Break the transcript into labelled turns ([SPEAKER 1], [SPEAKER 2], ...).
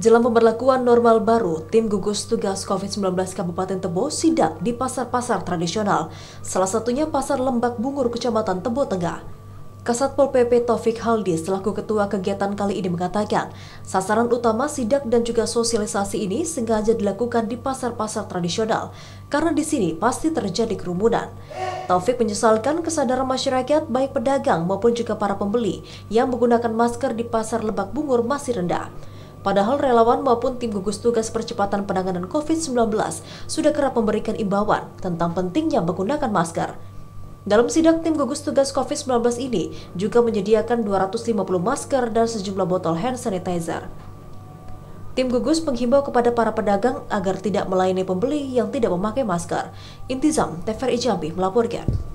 [SPEAKER 1] Jelang pemberlakuan normal baru, tim gugus tugas COVID-19 Kabupaten Tebo sidak di pasar-pasar tradisional, salah satunya Pasar Lembak Bungur, Kecamatan Tebo Tengah. Pol PP Taufik Haldi selaku ketua kegiatan kali ini mengatakan, sasaran utama sidak dan juga sosialisasi ini sengaja dilakukan di pasar-pasar tradisional, karena di sini pasti terjadi kerumunan. Taufik menyesalkan kesadaran masyarakat baik pedagang maupun juga para pembeli yang menggunakan masker di pasar lebak bungur masih rendah. Padahal relawan maupun tim gugus tugas percepatan penanganan COVID-19 sudah kerap memberikan imbauan tentang pentingnya menggunakan masker. Dalam sidak tim gugus tugas COVID-19 ini juga menyediakan 250 masker dan sejumlah botol hand sanitizer. Tim gugus menghimbau kepada para pedagang agar tidak melayani pembeli yang tidak memakai masker. Intizam, TVRI Jambi melaporkan.